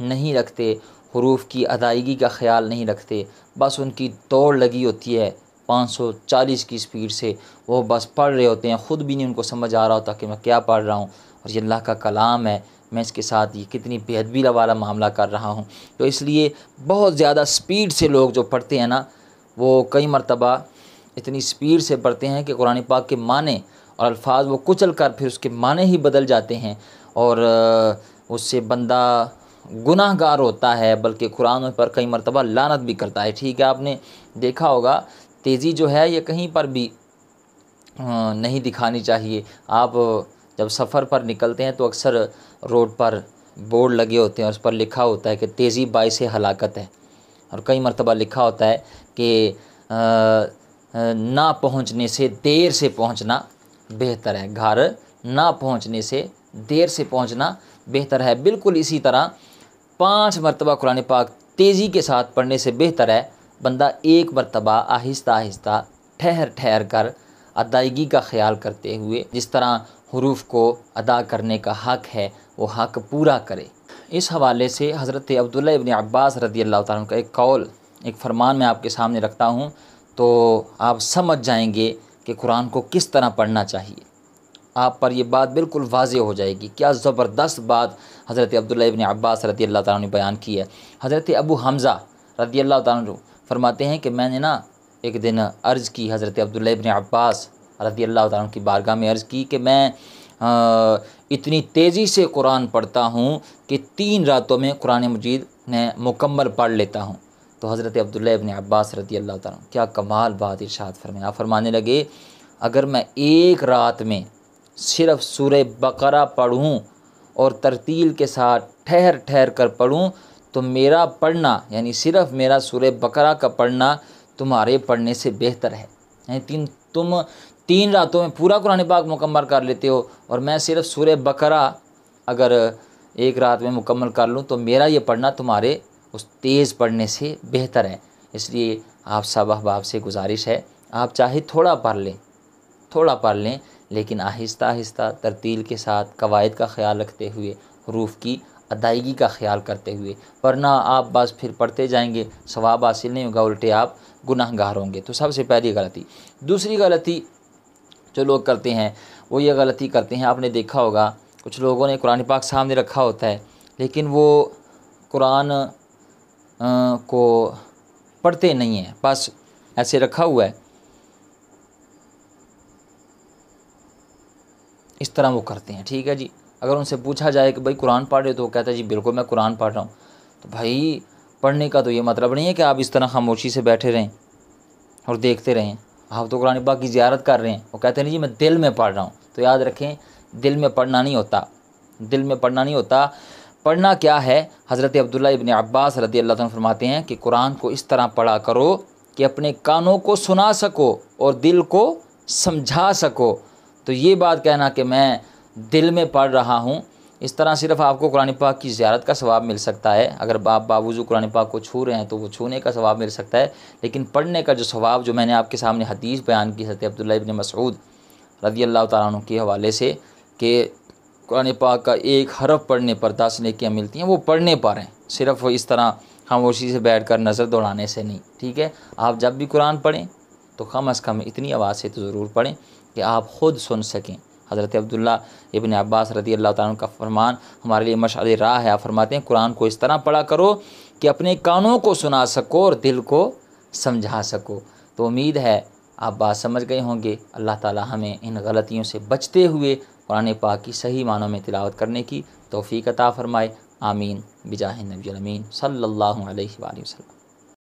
नहीं रखते हरूफ की अदायगी का ख्याल नहीं रखते बस उनकी दौड़ लगी होती है 540 की स्पीड से वो बस पढ़ रहे होते हैं ख़ुद भी नहीं उनको समझ आ रहा होता कि मैं क्या पढ़ रहा हूँ और ये अल्लाह का कलाम है मैं इसके साथ ये कितनी बेहदबी वाला मामला कर रहा हूँ तो इसलिए बहुत ज़्यादा स्पीड से लोग जो पढ़ते हैं ना वो कई मरतबा इतनी स्पीड से पढ़ते हैं कि कुरान पाक के माने और अल्फाज वो कुचल कर फिर उसके माने ही बदल जाते हैं और उससे बंदा गुनाहगार होता है बल्कि कुरान पर कई मरतबा लानत भी करता है ठीक है आपने देखा होगा तेज़ी जो है ये कहीं पर भी नहीं दिखानी चाहिए आप जब सफ़र पर निकलते हैं तो अक्सर रोड पर बोर्ड लगे होते हैं उस पर लिखा होता है कि तेज़ी बायस हलाकत है और कई मरतबा लिखा होता है कि ना पहुंचने से देर से पहुंचना बेहतर है घर ना पहुंचने से देर से पहुंचना बेहतर है बिल्कुल इसी तरह पांच मरतबा कुरान पाक तेज़ी के साथ पढ़ने से बेहतर है बंदा एक मरतबा आहिस्ता आहिस्ता ठहर ठहर कर अदायगी का ख्याल करते हुए जिस तरह हरूफ को अदा करने का हक़ है वो हक़ पूरा करे इस हवाले से हज़रत अब्दुल्ल इबन अब्बास रदी अल्लाह तारा एक कौल एक फरमान मैं आपके सामने रखता हूँ तो आप समझ जाएंगे कि कुरान को किस तरह पढ़ना चाहिए आप पर यह बात बिल्कुल वाज हो जाएगी क्या ज़बरदस्त बात हज़रत अब्दुल्ला इबन अब्बास रदी अल्लाह तारा ने बयान की है हज़रत अबू हमज़ा रदी अल्लाह तारा फरमाते हैं कि मैंने ना एक दिन अर्ज़ की हज़रत अब्दुल्ला इबन अब्बास रज़ी अल्लाह तुम की बारगाह में अर्ज़ की कि मैं आ, इतनी तेज़ी से कुरान पढ़ता हूँ कि तीन रातों में कुरान मजीद मैं मुकम्मल पढ़ लेता हूँ तो हज़रत अब्दुल्ल इबन अब्बास रदी अल्लाह तुम क्या कमाल बात इर्शाद फरमाया फरमाने लगे अगर मैं एक रात में सिर्फ सुर बकरा पढ़ूँ और तरतील के साथ ठहर ठहर कर पढ़ूँ तो मेरा पढ़ना यानी सिर्फ मेरा सुर बकरा का पढ़ना तुम्हारे पढ़ने से बेहतर है यानी तीन तुम तीन रातों में पूरा कुरान पाक मुकम्मल कर लेते हो और मैं सिर्फ सूर्य बकरा अगर एक रात में मुकम्मल कर लूँ तो मेरा ये पढ़ना तुम्हारे उस तेज़ पढ़ने से बेहतर है इसलिए आप सब अहबाब से गुजारिश है आप चाहे थोड़ा पढ़ लें थोड़ा पढ़ लें लेकिन आहिस्ता आहिस्ता तरतील के साथ कवायद का ख्याल रखते हुए रूफ़ की अदायगी का ख्याल करते हुए वरना आप बस फिर पढ़ते जाएंगे सवाब हासिल नहीं होगा उल्टे आप गुनाहगार होंगे तो सबसे पहली गलती दूसरी गलती जो लोग करते हैं वो ये गलती करते हैं आपने देखा होगा कुछ लोगों ने कुरान पाक सामने रखा होता है लेकिन वो कुरान को पढ़ते नहीं हैं बस ऐसे रखा हुआ है इस तरह वो करते हैं ठीक है जी अगर उनसे पूछा जाए कि भाई कुरान पढ़ रहे हो तो वो कहता है जी बिल्कुल मैं कुरान पढ़ रहा हूँ तो भाई पढ़ने का तो ये मतलब नहीं है कि आप इस तरह खामोशी से बैठे रहें और देखते रहें आप तो कुरान पाक की ज्यारत कर रहे हैं वो कहते हैं जी मैं दिल में पढ़ रहा हूँ तो याद रखें दिल में पढ़ना नहीं होता दिल में पढ़ना नहीं होता पढ़ना क्या है हज़रत अब्दुल्ला इबन अब्बास रदी अल्लाह फरमाते हैं कि कुरान को इस तरह पढ़ा करो कि अपने कानों को सुना सको और दिल को समझा सको तो ये बात कहना कि मैं दिल में पढ़ रहा हूँ इस तरह सिर्फ आपको कुरान पाक की ज्यारत का स्वाब मिल सकता है अगर बाप बावजू कुरान पाक को छू रहे हैं तो वो छूने का स्वाब मिल सकता है लेकिन पढ़ने का जो स्वाब जो मैंने आपके सामने हदीस बयान की सत्य अब्दुल्ला इबन मसूद रदी अल्लाह तु के हवाले से कि कुरान पाक का एक हरफ पढ़ने पर दस नेकियाँ मिलती हैं वो पढ़ने रहे हैं सिर्फ इस तरह खामोशी से बैठ कर नज़र दौड़ाने से नहीं ठीक है आप जब भी कुरान पढ़ें तो कम अज़ कम इतनी आवाज़ से तो ज़रूर पढ़ें कि आप ख़ुद सुन सकें हज़रत अब्दुल्ला इबन अब्बास रदी अल्लाह तुम का फरमान हमारे लिए मशाल राह है आप फरमाते हैं कुरान को इस तरह पढ़ा करो कि अपने कानों को सुना सको और दिल को समझा सको तो उम्मीद है आप बात समझ गए होंगे अल्लाह ताला हमें इन गलतियों से बचते हुए कुरान पाक की सही मानों में तिलावत करने की तोफ़ी अता फ़रमाए आमीन बिजाह नबी सल्ला वसम